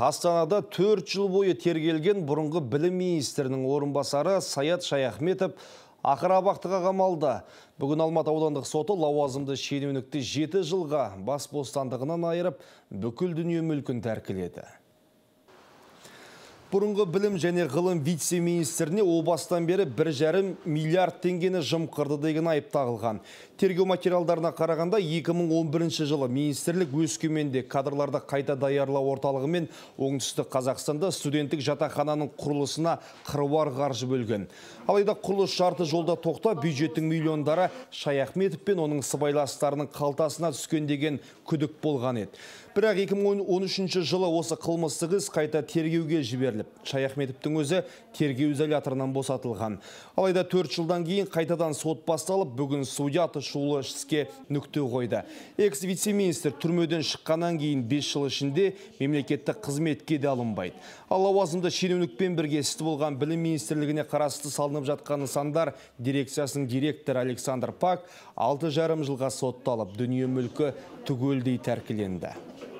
Астанада төрт жыл бойы тергелген бұрынғы білім министрінің орынбасары Саят Шаяхметов Ақырабақтыға ғамалды. Бүгін Алматы аудандық соты лауазымды шенеунікті жеті жылға бас бостандығынан айырып, бүкіл дүние мүлкін тәркіледі бұрынғы білім және ғылым вице-министріне обастан бері бір жәрім миллиард теңгені жымқырды деген айып тағылған. Тергеу материалдарына қарағанда 2011 жылы министрлік өскеменде кадрларды қайта даярлау орталығы мен оңтүстік Қазақстанда студенттік жатақананың құрылысына қыруар қаржы бөлген. Алайда құрылыс жарты жолда тоқта бюджеттің миллиондары Шаяхметов пен оның сыбайластарының қалтасына түскен деген күдік болған еді. Бірақ 2013 жылы осы қылмыстық қайта тергеуге жіберілді Шай Шаяхметіптің өзі тергеу изоляторынан босатылған. Алайда 4 жылдан кейін қайтадан сот басталып, бүгін судья шулы шыске нүкте қойды. Экс-вице-министр түрмеден шыққанан кейін 5 жыл ішінде мемлекеттік қызметке де алынбайды. Ал лауазымды шенеунікпен бірге істі болған білім министрлігіне қарасты салынып жатқан нысандар дирекциясының директор Александр Пак 6 жарым жылға сотталып, дүние мүлкі түгелдей тәркіленді.